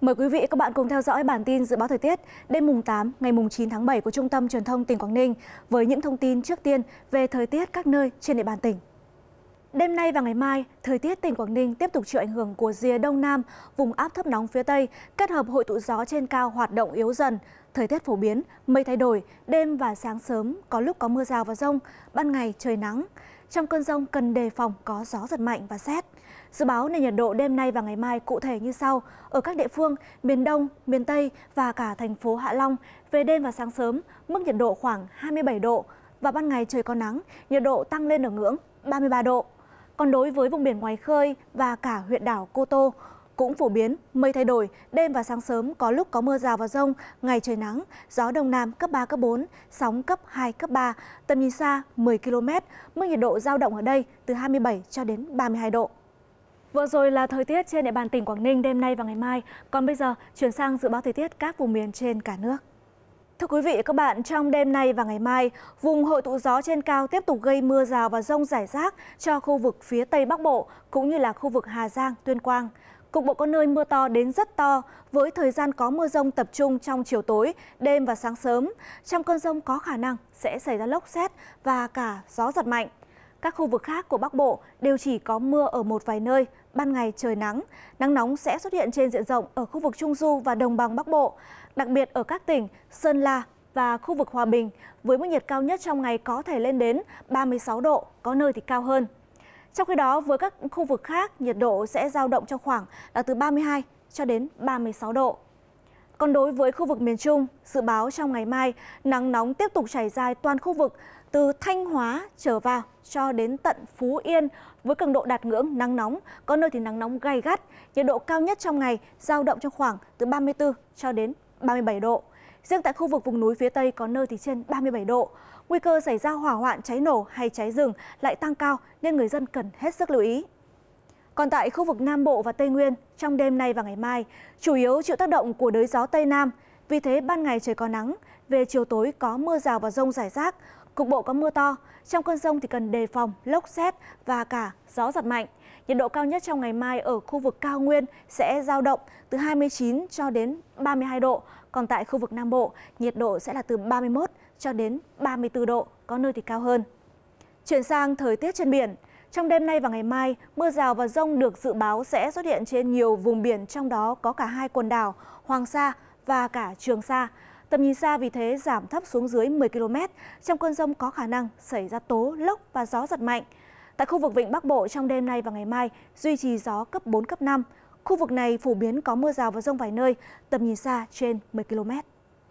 Mời quý vị các bạn cùng theo dõi bản tin dự báo thời tiết đêm mùng 8 ngày mùng 9 tháng 7 của Trung tâm Truyền thông tỉnh Quảng Ninh với những thông tin trước tiên về thời tiết các nơi trên địa bàn tỉnh. Đêm nay và ngày mai, thời tiết tỉnh Quảng Ninh tiếp tục chịu ảnh hưởng của rìa đông nam, vùng áp thấp nóng phía tây kết hợp hội tụ gió trên cao hoạt động yếu dần. Thời tiết phổ biến, mây thay đổi, đêm và sáng sớm có lúc có mưa rào và rông, ban ngày trời nắng. Trong cơn rông cần đề phòng có gió giật mạnh và xét. Dự báo nền nhiệt độ đêm nay và ngày mai cụ thể như sau. Ở các địa phương, miền Đông, miền Tây và cả thành phố Hạ Long, về đêm và sáng sớm, mức nhiệt độ khoảng 27 độ và ban ngày trời có nắng, nhiệt độ tăng lên ở ngưỡng 33 độ. Còn đối với vùng biển ngoài khơi và cả huyện đảo Cô Tô, cũng phổ biến, mây thay đổi, đêm và sáng sớm có lúc có mưa rào và rông, ngày trời nắng, gió đông nam cấp 3, cấp 4, sóng cấp 2, cấp 3, tầm nhìn xa 10 km, mức nhiệt độ giao động ở đây từ 27 cho đến 32 độ. Vừa rồi là thời tiết trên địa bàn tỉnh Quảng Ninh đêm nay và ngày mai. Còn bây giờ, chuyển sang dự báo thời tiết các vùng miền trên cả nước. Thưa quý vị và các bạn, trong đêm nay và ngày mai, vùng hội tụ gió trên cao tiếp tục gây mưa rào và rông rải rác cho khu vực phía Tây Bắc Bộ, cũng như là khu vực Hà Giang, Tuyên Quang. Cục bộ có nơi mưa to đến rất to, với thời gian có mưa rông tập trung trong chiều tối, đêm và sáng sớm. Trong cơn rông có khả năng sẽ xảy ra lốc xét và cả gió giật mạnh. Các khu vực khác của Bắc Bộ đều chỉ có mưa ở một vài nơi, ban ngày trời nắng. Nắng nóng sẽ xuất hiện trên diện rộng ở khu vực Trung Du và Đồng bằng Bắc Bộ, đặc biệt ở các tỉnh Sơn La và khu vực Hòa Bình, với mức nhiệt cao nhất trong ngày có thể lên đến 36 độ, có nơi thì cao hơn. Trong khi đó, với các khu vực khác, nhiệt độ sẽ giao động trong khoảng là từ 32 cho đến 36 độ. Còn đối với khu vực miền Trung, dự báo trong ngày mai, nắng nóng tiếp tục trải dài toàn khu vực từ Thanh Hóa trở vào cho đến tận Phú Yên với cường độ đạt ngưỡng nắng nóng, có nơi thì nắng nóng gay gắt, nhiệt độ cao nhất trong ngày giao động trong khoảng từ 34 cho đến 37 độ. Riêng tại khu vực vùng núi phía Tây có nơi thì trên 37 độ. Nguy cơ xảy ra hỏa hoạn cháy nổ hay cháy rừng lại tăng cao nên người dân cần hết sức lưu ý. Còn tại khu vực Nam Bộ và Tây Nguyên, trong đêm nay và ngày mai, chủ yếu chịu tác động của đới gió Tây Nam. Vì thế, ban ngày trời có nắng, về chiều tối có mưa rào và rông rải rác, cục bộ có mưa to. Trong cơn rông thì cần đề phòng, lốc xét và cả gió giật mạnh. Nhiệt độ cao nhất trong ngày mai ở khu vực cao nguyên sẽ giao động từ 29 cho đến 32 độ. Còn tại khu vực Nam Bộ, nhiệt độ sẽ là từ 31 cho đến 34 độ, có nơi thì cao hơn. Chuyển sang thời tiết trên biển – trong đêm nay và ngày mai, mưa rào và rông được dự báo sẽ xuất hiện trên nhiều vùng biển, trong đó có cả hai quần đảo Hoàng Sa và cả Trường Sa. Tầm nhìn xa vì thế giảm thấp xuống dưới 10 km. Trong cơn rông có khả năng xảy ra tố, lốc và gió giật mạnh. Tại khu vực Vịnh Bắc Bộ trong đêm nay và ngày mai duy trì gió cấp 4, cấp 5. Khu vực này phổ biến có mưa rào và rông vài nơi, tầm nhìn xa trên 10 km.